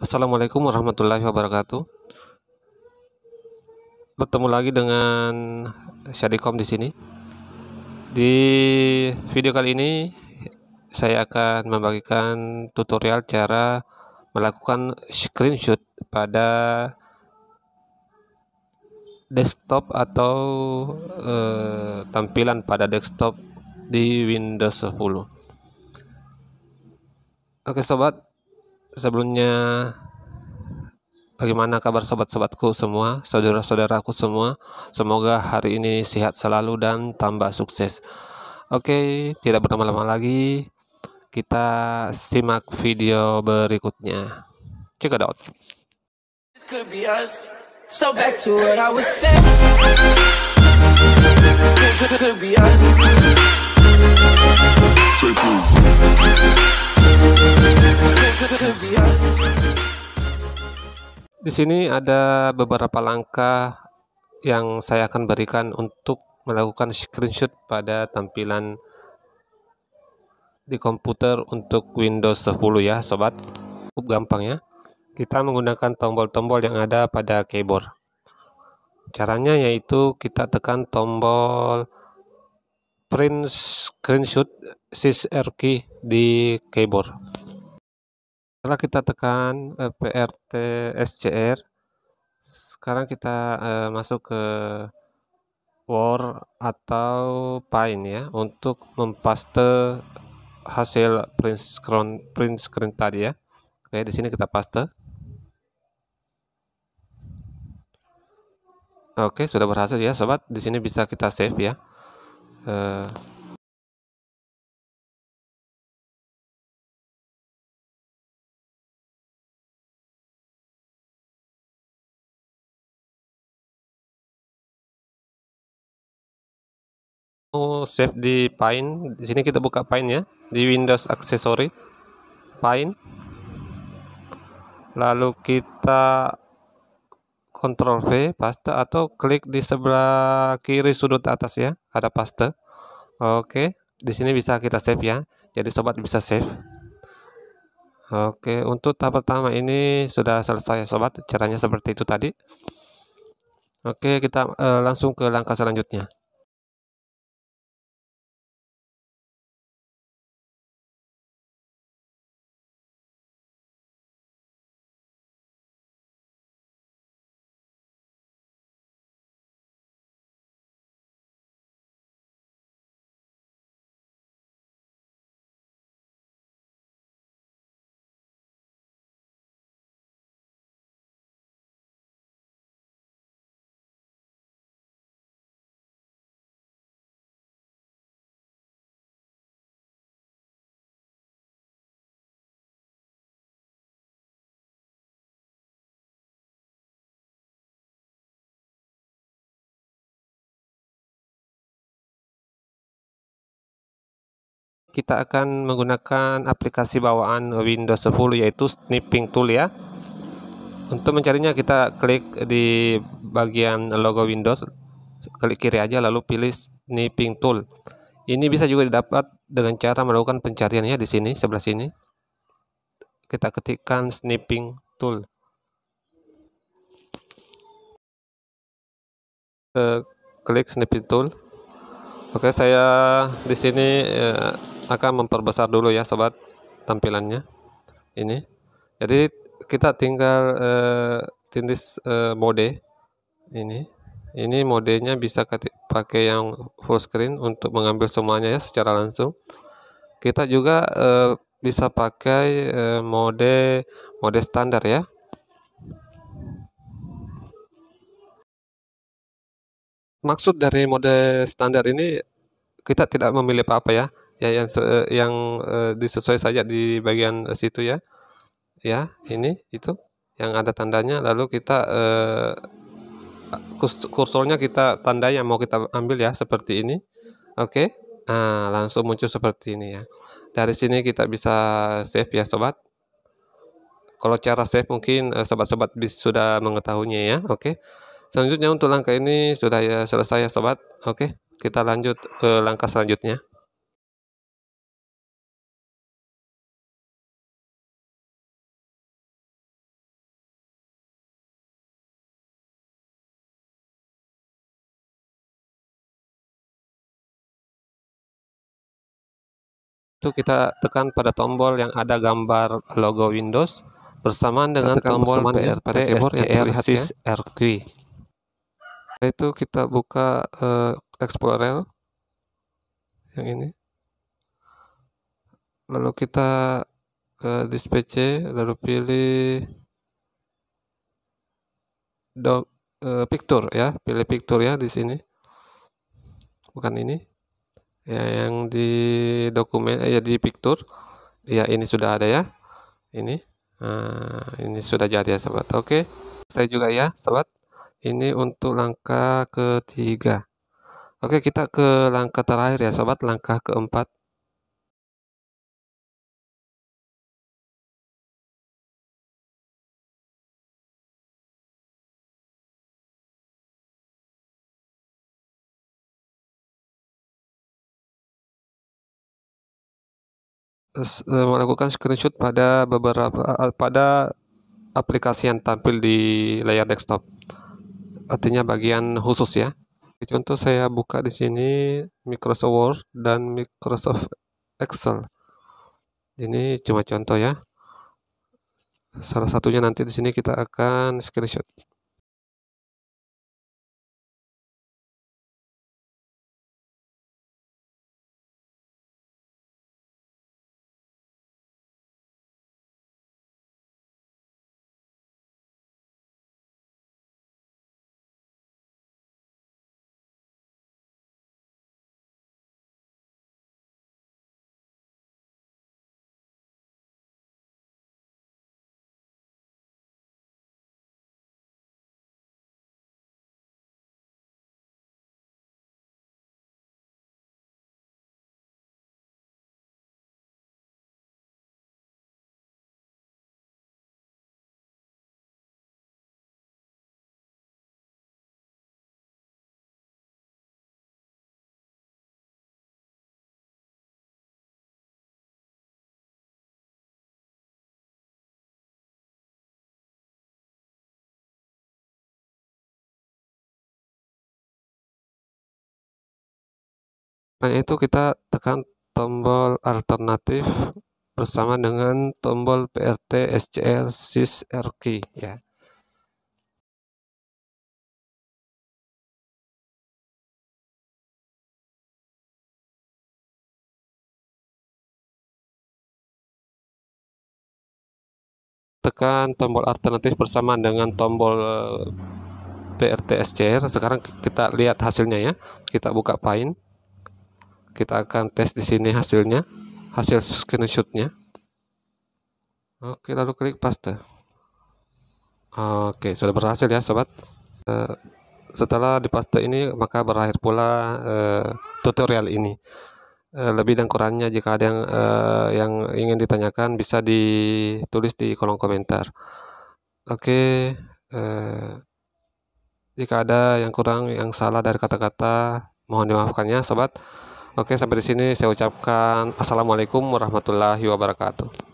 Assalamualaikum warahmatullahi wabarakatuh. Bertemu lagi dengan Syadikom di sini. Di video kali ini saya akan membagikan tutorial cara melakukan screenshot pada desktop atau eh, tampilan pada desktop di Windows 10. Oke sobat, sebelumnya bagaimana kabar sobat-sobatku semua, saudara-saudaraku semua. Semoga hari ini sehat selalu dan tambah sukses. Oke, tidak berlama-lama lagi. Kita simak video berikutnya. Check out. Could be us. Di sini ada beberapa langkah yang saya akan berikan untuk melakukan screenshot pada tampilan di komputer untuk Windows 10 ya sobat cukup gampang ya kita menggunakan tombol-tombol yang ada pada keyboard caranya yaitu kita tekan tombol print screenshot Shift R er key di keyboard setelah kita tekan, eh, PRT SCR, sekarang kita, eh, masuk ke Word atau Paint ya untuk mempaste hasil print screen print screen tadi ya. Oke, di sini kita paste. Oke, sudah berhasil ya sobat. Di sini bisa kita save ya. eh, mau save di Paint. Di sini kita buka Paint ya, di Windows Accessory Paint. Lalu kita Ctrl V paste atau klik di sebelah kiri sudut atas ya, ada paste. Oke, di sini bisa kita save ya. Jadi sobat bisa save. Oke, untuk tahap pertama ini sudah selesai ya, sobat, caranya seperti itu tadi. Oke, kita eh, langsung ke langkah selanjutnya. kita akan menggunakan aplikasi bawaan Windows 10 yaitu Snipping Tool ya. Untuk mencarinya kita klik di bagian logo Windows, klik kiri aja lalu pilih Snipping Tool. Ini bisa juga didapat dengan cara melakukan pencariannya di sini sebelah sini. Kita ketikkan Snipping Tool. Klik Snipping Tool. Oke, saya di sini eh, akan memperbesar dulu ya sobat tampilannya ini jadi kita tinggal eh, tindis eh, mode ini ini modenya bisa pakai yang full screen untuk mengambil semuanya ya secara langsung kita juga eh, bisa pakai mode mode standar ya maksud dari mode standar ini kita tidak memilih apa-apa ya ya yang uh, yang uh, disesuai saja di bagian uh, situ ya ya ini itu yang ada tandanya lalu kita uh, kursornya kita tanda yang mau kita ambil ya seperti ini oke okay. nah langsung muncul seperti ini ya dari sini kita bisa save ya sobat kalau cara save mungkin sobat-sobat uh, sudah mengetahuinya ya oke okay. selanjutnya untuk langkah ini sudah ya selesai ya sobat oke kita lanjut ke langkah selanjutnya itu kita tekan pada tombol yang ada gambar logo Windows bersamaan dengan tombol bersamaan ya, PRT keyboard ya, RQ. Ya. Itu kita buka uh, Explorer yang ini. Lalu kita ke display lalu pilih do, uh, eh, picture ya, pilih picture ya di sini. Bukan ini ya, yang di dokumen eh, ya di picture ya ini sudah ada ya ini nah, ini sudah jadi ya sobat oke saya juga ya sobat ini untuk langkah ketiga oke kita ke langkah terakhir ya sobat langkah keempat E, melakukan screenshot pada beberapa pada aplikasi yang tampil di layar desktop. Artinya bagian khusus ya. Contoh saya buka di sini Microsoft Word dan Microsoft Excel. Ini cuma contoh ya. Salah satunya nanti di sini kita akan screenshot. Nah itu kita tekan tombol alternatif bersama dengan tombol PRT SCR R key ya. tekan tombol alternatif bersama dengan tombol eh, PRT SCR. Sekarang kita lihat hasilnya ya. Kita buka Paint kita akan tes di sini hasilnya hasil screenshotnya oke lalu klik paste oke sudah berhasil ya sobat eh, setelah dipaste ini maka berakhir pula eh, tutorial ini eh, lebih dan kurangnya jika ada yang yang ingin ditanyakan bisa ditulis di kolom komentar. Oke, jika ada yang kurang yang salah dari kata-kata mohon dimaafkannya sobat. Oke, sampai di sini saya ucapkan assalamualaikum warahmatullahi wabarakatuh.